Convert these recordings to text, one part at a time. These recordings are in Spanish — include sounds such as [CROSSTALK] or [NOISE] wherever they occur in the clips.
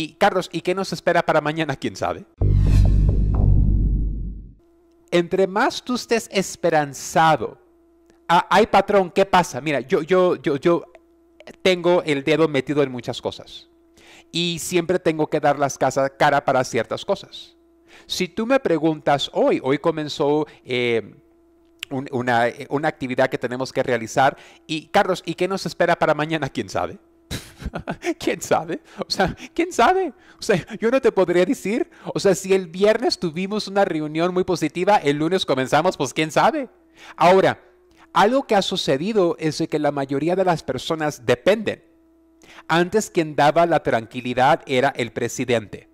Y Carlos, ¿y qué nos espera para mañana? ¿Quién sabe? Entre más tú estés esperanzado, ah, hay patrón, ¿qué pasa? Mira, yo, yo, yo, yo tengo el dedo metido en muchas cosas y siempre tengo que dar las casas cara para ciertas cosas. Si tú me preguntas hoy, hoy comenzó eh, una, eh, una actividad que tenemos que realizar y Carlos, ¿y qué nos espera para mañana? ¿Quién sabe? [LAUGHS] ¿Quién sabe? O sea, ¿quién sabe? O sea, yo no te podría decir. O sea, si el viernes tuvimos una reunión muy positiva, el lunes comenzamos, pues quién sabe. Ahora, algo que ha sucedido es que la mayoría de las personas dependen. Antes quien daba la tranquilidad era el presidente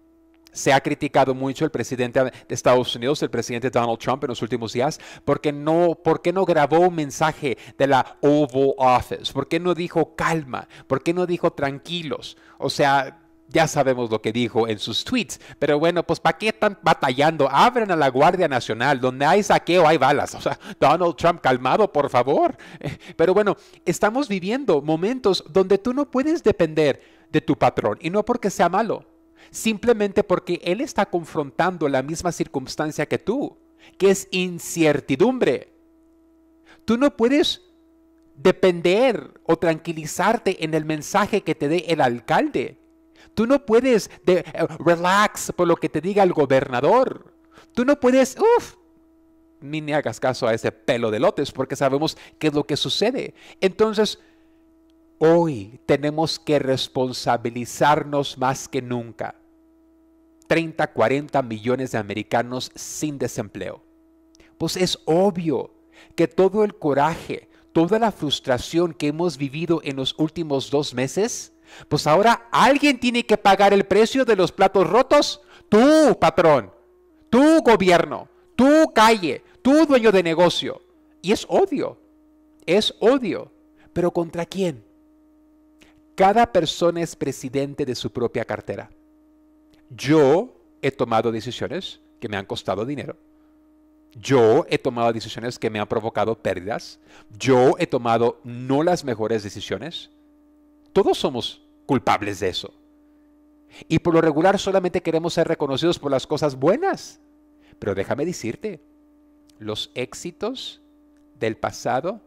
se ha criticado mucho el presidente de Estados Unidos, el presidente Donald Trump, en los últimos días, porque no, qué no grabó un mensaje de la Oval Office, porque no dijo calma, porque no dijo tranquilos. O sea, ya sabemos lo que dijo en sus tweets, pero bueno, pues ¿para qué están batallando? Abren a la Guardia Nacional, donde hay saqueo hay balas. O sea, Donald Trump, calmado, por favor. [LAUGHS] Pero bueno, estamos viviendo momentos donde tú no puedes depender de tu patrón, y no porque sea malo, simplemente porque él está confrontando la misma circunstancia que tú, que es incertidumbre. Tú no puedes depender o tranquilizarte en el mensaje que te dé el alcalde. Tú no puedes eh, relax por lo que te diga el gobernador. Tú no puedes, uff, ni, ni hagas caso a ese pelo de lotes porque sabemos qué es lo que sucede. Entonces, Hoy tenemos que responsabilizarnos más que nunca. 30, 40 millones de americanos sin desempleo. Pues es obvio que todo el coraje, toda la frustración que hemos vivido en los últimos dos meses, pues ahora alguien tiene que pagar el precio de los platos rotos. Tú, patrón, tú, gobierno, tú, calle, tú, dueño de negocio. Y es odio, es odio. ¿Pero contra quién? Cada persona es presidente de su propia cartera. Yo he tomado decisiones que me han costado dinero. Yo he tomado decisiones que me han provocado pérdidas. Yo he tomado no las mejores decisiones. Todos somos culpables de eso. Y por lo regular solamente queremos ser reconocidos por las cosas buenas. Pero déjame decirte, los éxitos del pasado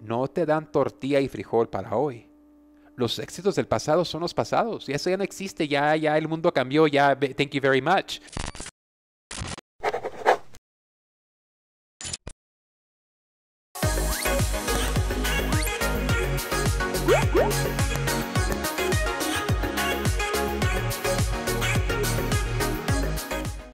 no te dan tortilla y frijol para hoy los éxitos del pasado son los pasados. Ya eso ya no existe, ya, ya el mundo cambió, ya thank you very much.